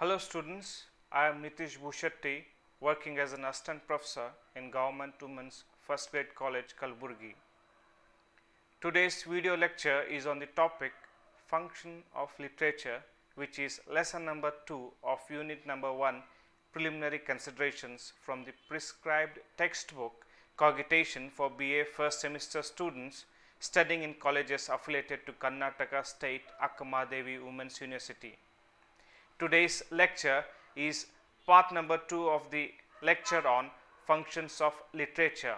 Hello students, I am Nitish Bhushetti working as an assistant professor in Government Women's First Grade College Kalburgi. Today's video lecture is on the topic Function of Literature which is lesson number 2 of unit number 1 Preliminary Considerations from the prescribed textbook Cogitation for BA first semester students studying in colleges affiliated to Karnataka State Akkamadevi Women's University. Today's lecture is part number 2 of the lecture on functions of literature.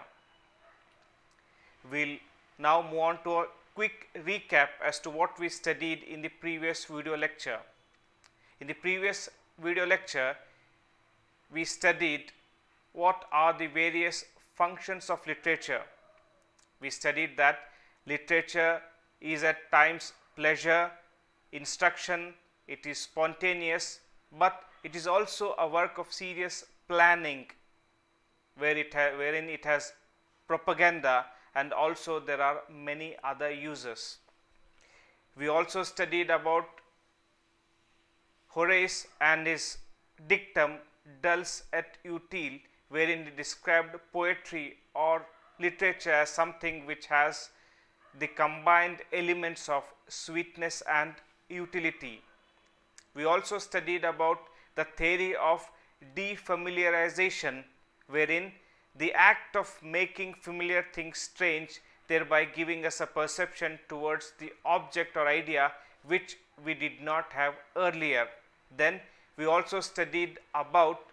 We'll now move on to a quick recap as to what we studied in the previous video lecture. In the previous video lecture, we studied what are the various functions of literature. We studied that literature is at times pleasure, instruction, it is spontaneous, but it is also a work of serious planning where it wherein it has propaganda and also there are many other uses. We also studied about Horace and his dictum Dulce et Utile wherein he described poetry or literature as something which has the combined elements of sweetness and utility we also studied about the theory of defamiliarization wherein the act of making familiar things strange thereby giving us a perception towards the object or idea which we did not have earlier. Then we also studied about,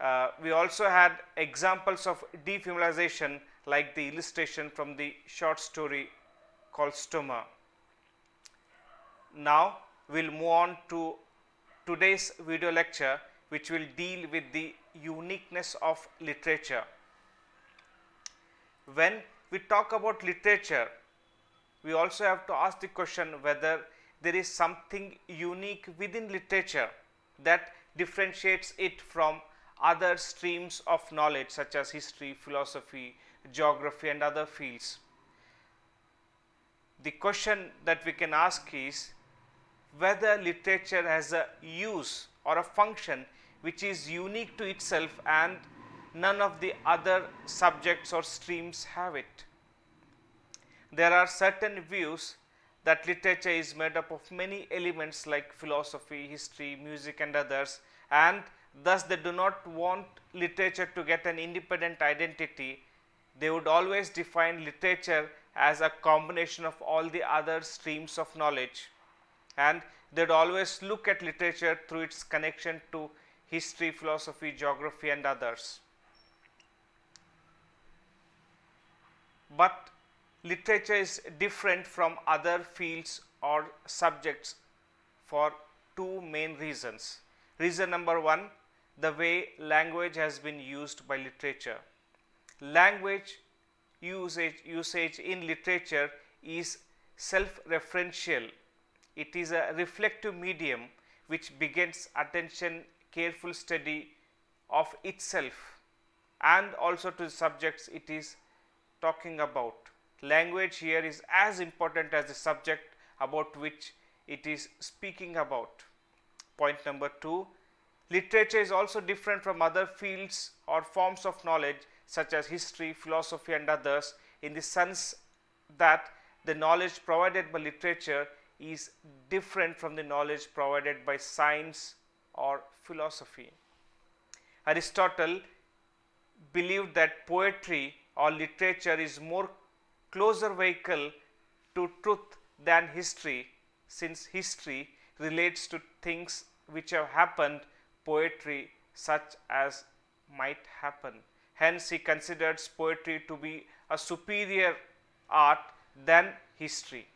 uh, we also had examples of defamiliarization like the illustration from the short story called Stoma. Now, we will move on to today's video lecture which will deal with the uniqueness of literature. When we talk about literature, we also have to ask the question whether there is something unique within literature that differentiates it from other streams of knowledge such as history, philosophy, geography and other fields. The question that we can ask is whether literature has a use or a function which is unique to itself and none of the other subjects or streams have it. There are certain views that literature is made up of many elements like philosophy, history, music and others and thus they do not want literature to get an independent identity. They would always define literature as a combination of all the other streams of knowledge and they would always look at literature through its connection to history, philosophy, geography and others. But literature is different from other fields or subjects for two main reasons. Reason number one, the way language has been used by literature. Language usage, usage in literature is self-referential it is a reflective medium which begets attention, careful study of itself and also to the subjects it is talking about. Language here is as important as the subject about which it is speaking about. Point number two, literature is also different from other fields or forms of knowledge such as history, philosophy and others in the sense that the knowledge provided by literature is different from the knowledge provided by science or philosophy. Aristotle believed that poetry or literature is more closer vehicle to truth than history since history relates to things which have happened poetry such as might happen. Hence, he considers poetry to be a superior art than history.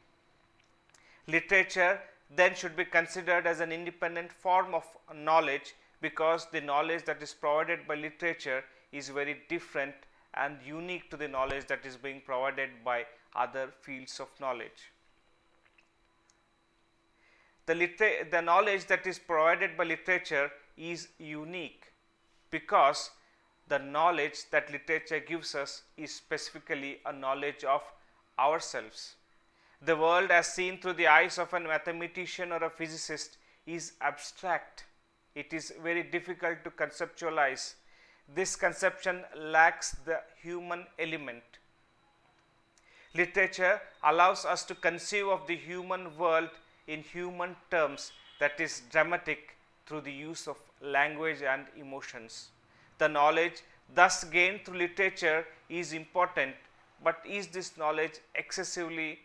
Literature then should be considered as an independent form of knowledge because the knowledge that is provided by literature is very different and unique to the knowledge that is being provided by other fields of knowledge. The, the knowledge that is provided by literature is unique because the knowledge that literature gives us is specifically a knowledge of ourselves. The world as seen through the eyes of a mathematician or a physicist is abstract. It is very difficult to conceptualize. This conception lacks the human element. Literature allows us to conceive of the human world in human terms that is dramatic through the use of language and emotions. The knowledge thus gained through literature is important, but is this knowledge excessively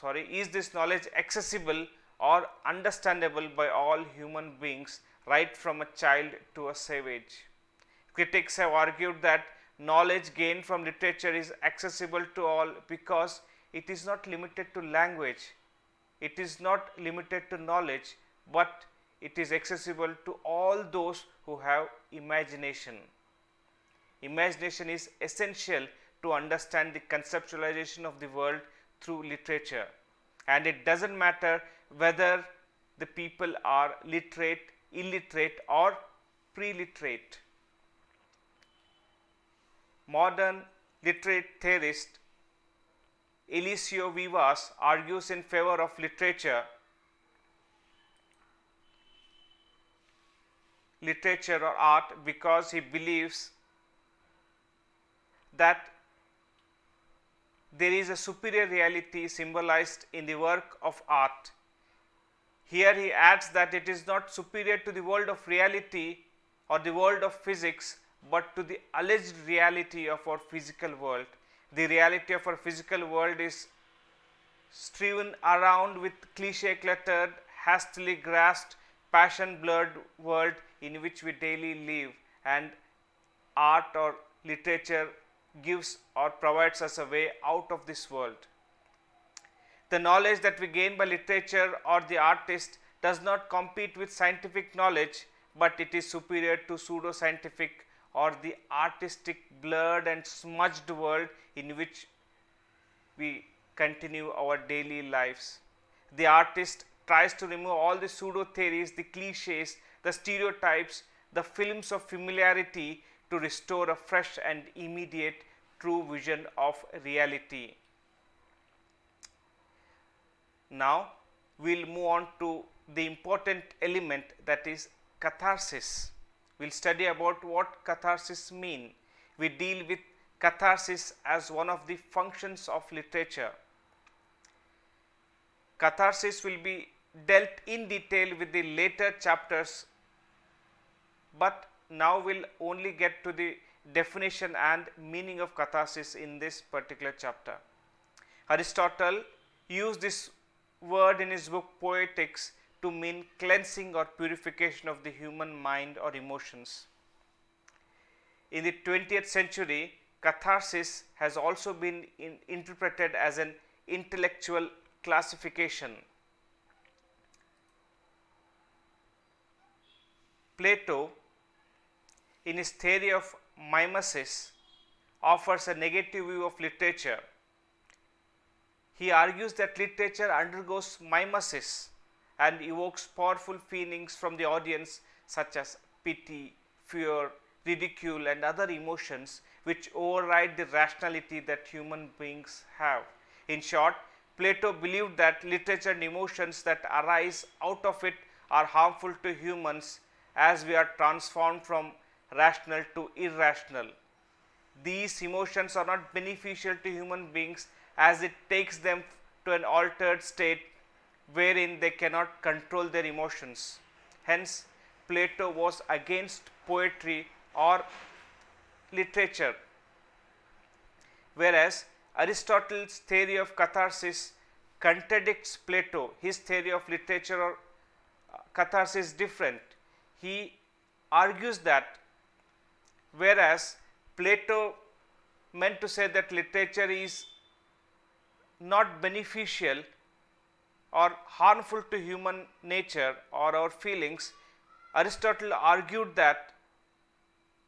sorry is this knowledge accessible or understandable by all human beings right from a child to a savage. Critics have argued that knowledge gained from literature is accessible to all because it is not limited to language, it is not limited to knowledge, but it is accessible to all those who have imagination. Imagination is essential to understand the conceptualization of the world through literature and it does not matter whether the people are literate, illiterate or pre-literate. Modern literate theorist Eliseo Vivas argues in favor of literature. literature or art because he believes that there is a superior reality symbolized in the work of art. Here he adds that it is not superior to the world of reality or the world of physics, but to the alleged reality of our physical world. The reality of our physical world is strewn around with cliche cluttered, hastily grasped, passion blurred world in which we daily live and art or literature gives or provides us a way out of this world. The knowledge that we gain by literature or the artist does not compete with scientific knowledge, but it is superior to pseudo-scientific or the artistic blurred and smudged world in which we continue our daily lives. The artist tries to remove all the pseudo theories, the cliches, the stereotypes, the films of familiarity to restore a fresh and immediate true vision of reality. Now, we will move on to the important element that is catharsis. We will study about what catharsis mean. We deal with catharsis as one of the functions of literature. Catharsis will be dealt in detail with the later chapters, but now we'll only get to the definition and meaning of catharsis in this particular chapter. Aristotle used this word in his book Poetics to mean cleansing or purification of the human mind or emotions. In the 20th century, catharsis has also been in interpreted as an intellectual classification. Plato in his theory of mimesis offers a negative view of literature. He argues that literature undergoes mimesis and evokes powerful feelings from the audience such as pity, fear, ridicule and other emotions which override the rationality that human beings have. In short, Plato believed that literature and emotions that arise out of it are harmful to humans as we are transformed from rational to irrational. These emotions are not beneficial to human beings as it takes them to an altered state wherein they cannot control their emotions. Hence, Plato was against poetry or literature, whereas Aristotle's theory of catharsis contradicts Plato. His theory of literature or uh, catharsis is different. He argues that whereas Plato meant to say that literature is not beneficial or harmful to human nature or our feelings, Aristotle argued that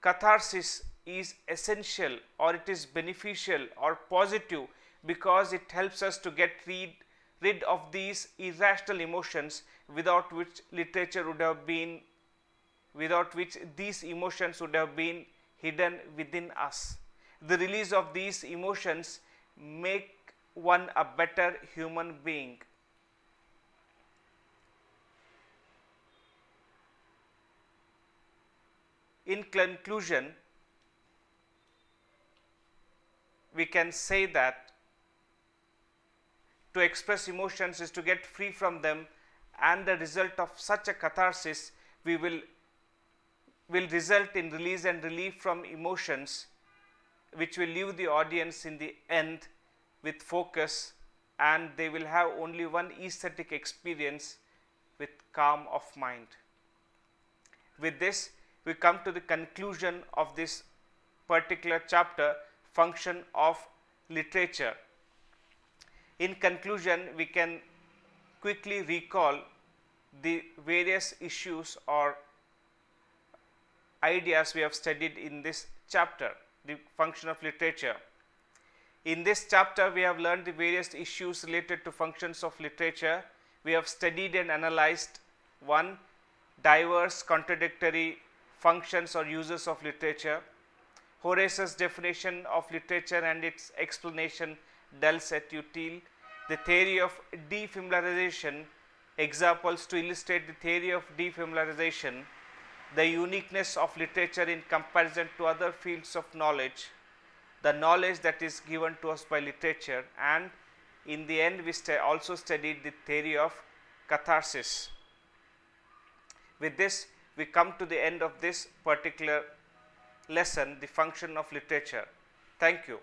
catharsis is essential or it is beneficial or positive because it helps us to get rid, rid of these irrational emotions without which literature would have been without which these emotions would have been hidden within us. The release of these emotions make one a better human being. In conclusion, we can say that to express emotions is to get free from them and the result of such a catharsis we will will result in release and relief from emotions which will leave the audience in the end with focus and they will have only one aesthetic experience with calm of mind. With this, we come to the conclusion of this particular chapter, Function of Literature. In conclusion, we can quickly recall the various issues or ideas we have studied in this chapter, the function of literature. In this chapter, we have learned the various issues related to functions of literature. We have studied and analyzed one, diverse contradictory functions or uses of literature. Horace's definition of literature and its explanation Dells et Util. The theory of defamiliarization, examples to illustrate the theory of defamiliarization the uniqueness of literature in comparison to other fields of knowledge, the knowledge that is given to us by literature and in the end we st also studied the theory of catharsis. With this we come to the end of this particular lesson, the function of literature. Thank you.